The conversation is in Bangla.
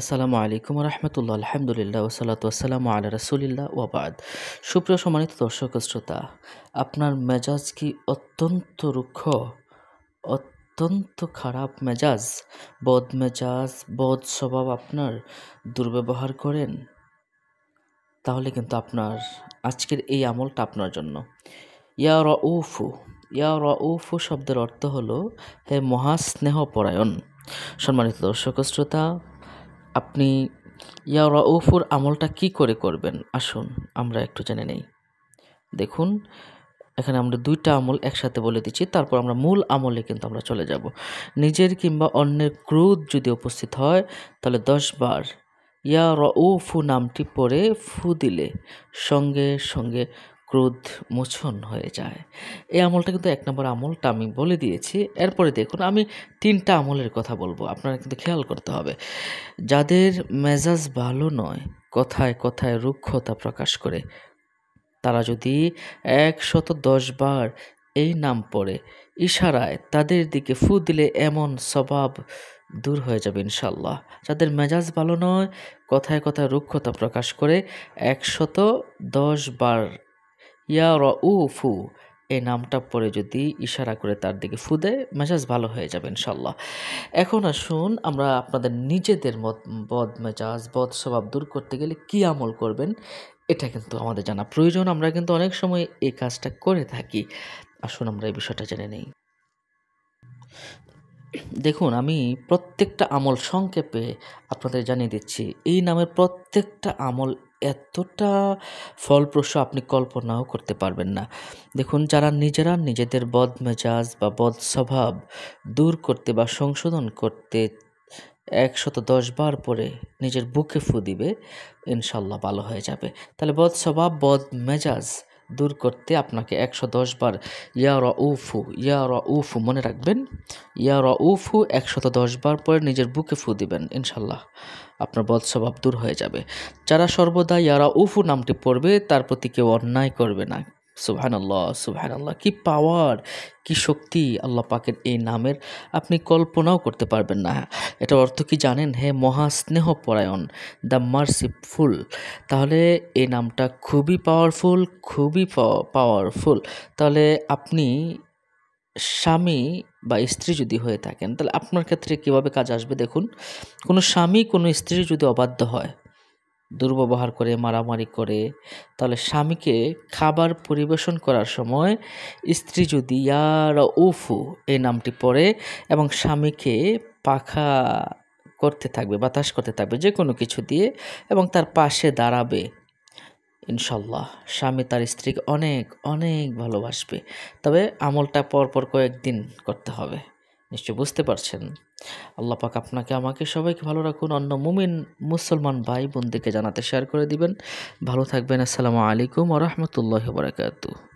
আসসালামু আলাইকুম রহমতুল্লাহ আলহামদুলিল্লাহ ওসালাত ওসালাম আল্লাহ রসুলিল্লা ওবাদ সুপ্রিয় সম্মানিত দর্শক শ্রোতা আপনার মেজাজ কি অত্যন্ত রুক্ষ অত্যন্ত খারাপ মেজাজ বদ মেজাজ বদ স্বভাব আপনার দুর্ব্যবহার করেন তাহলে কিন্তু আপনার আজকের এই আমলটা আপনার জন্য ইয়া রউফু ইয়া রউফু শব্দের অর্থ হলো হে মহাস্নেহপরায়ণ সম্মানিত দর্শক শ্রোতা আপনি ইয়া রউফুর আমলটা কি করে করবেন আসুন আমরা একটু জেনে নেই দেখুন এখানে আমরা দুইটা আমল একসাথে বলে দিচ্ছি তারপর আমরা মূল আমলে কিন্তু আমরা চলে যাব নিজের কিংবা অন্যের ক্রোধ যদি উপস্থিত হয় তাহলে দশবার ইয়া ফু নামটি পরে ফু দিলে সঙ্গে সঙ্গে ক্রোধ মোচন হয়ে যায় এই আমলটা কিন্তু এক নম্বর আমলটা আমি বলে দিয়েছি এরপরে দেখুন আমি তিনটা আমলের কথা বলবো আপনারা কিন্তু খেয়াল করতে হবে যাদের মেজাজ ভালো নয় কথায় কথায় রুক্ষতা প্রকাশ করে তারা যদি একশত দশ বার এই নাম পড়ে ইশারায় তাদের দিকে ফু দিলে এমন স্বভাব দূর হয়ে যাবে ইনশাল্লাহ যাদের মেজাজ ভালো নয় কথায় কথায় রুক্ষতা প্রকাশ করে একশত দশ বার ইয়া ফু এই নামটা পরে যদি ইশারা করে তার দিকে ফুদে মেজাজ ভালো হয়ে যাবে ইনশাল্লাহ এখন আসুন আমরা আপনাদের নিজেদের মত বদ মেজাজ বদ স্বভাব দূর করতে গেলে কি আমল করবেন এটা কিন্তু আমাদের জানা প্রয়োজন আমরা কিন্তু অনেক সময় এই কাজটা করে থাকি আসুন আমরা এই বিষয়টা জেনে নেই দেখুন আমি প্রত্যেকটা আমল সংক্ষেপে আপনাদের জানিয়ে দিচ্ছি এই নামের প্রত্যেকটা আমল এতটা ফলপ্রসূ আপনি কল্পনাও করতে পারবেন না দেখুন যারা নিজেরা নিজেদের বদ মেজাজ বা বদ স্বভাব দূর করতে বা সংশোধন করতে একশত দশ বার পরে নিজের বুকে ফু দিবে ইনশাল্লাহ ভালো হয়ে যাবে তাহলে বদ স্বভাব বদ মেজাজ দূর করতে আপনাকে একশো দশ বার ইয়া র উফু ইয়া র উফু মনে রাখবেন ইয়া র উফু একশত দশ বার পরে নিজের বুকে ফু দিবেন ইনশাল্লাহ আপনার বৎস্বভাব দূর হয়ে যাবে যারা সর্বদা ইয়ারা উফু নামটি পড়বে তার প্রতি কেউ অন্যায় করবে না সুবহান আল্লাহ সুবহান আল্লাহ কী পাওয়ার কি শক্তি আল্লাহ পাকের এই নামের আপনি কল্পনাও করতে পারবেন না এটা অর্থ কি জানেন হে মহাস্নেহ পরায়ণ দ্য মার্সিফুল তাহলে এই নামটা খুবই পাওয়ারফুল খুবই পাওয়ারফুল তাহলে আপনি স্বামী বা স্ত্রী যদি হয়ে থাকেন তাহলে আপনার ক্ষেত্রে কীভাবে কাজ আসবে দেখুন কোনো স্বামী কোনো স্ত্রী যদি অবাধ্য হয় দুর্ব্যবহার করে মারামারি করে তাহলে স্বামীকে খাবার পরিবেশন করার সময় স্ত্রী যদি ইয়ার উফু এই নামটি পড়ে এবং স্বামীকে পাখা করতে থাকবে বাতাস করতে থাকবে যে কোনো কিছু দিয়ে এবং তার পাশে দাঁড়াবে ইনশাল্লাহ স্বামী তার স্ত্রীকে অনেক অনেক ভালোবাসবে তবে আমলটা পরপর কয়েকদিন করতে হবে নিশ্চয় বুঝতে পারছেন আল্লাহ পাক আপনাকে আমাকে সবাইকে ভালো রাখুন অন্য মুমিন মুসলমান ভাই বোনদেরকে জানাতে শেয়ার করে দিবেন ভালো থাকবেন আসসালামু আলাইকুম আ রহমতুল্লাহ বারাকাতু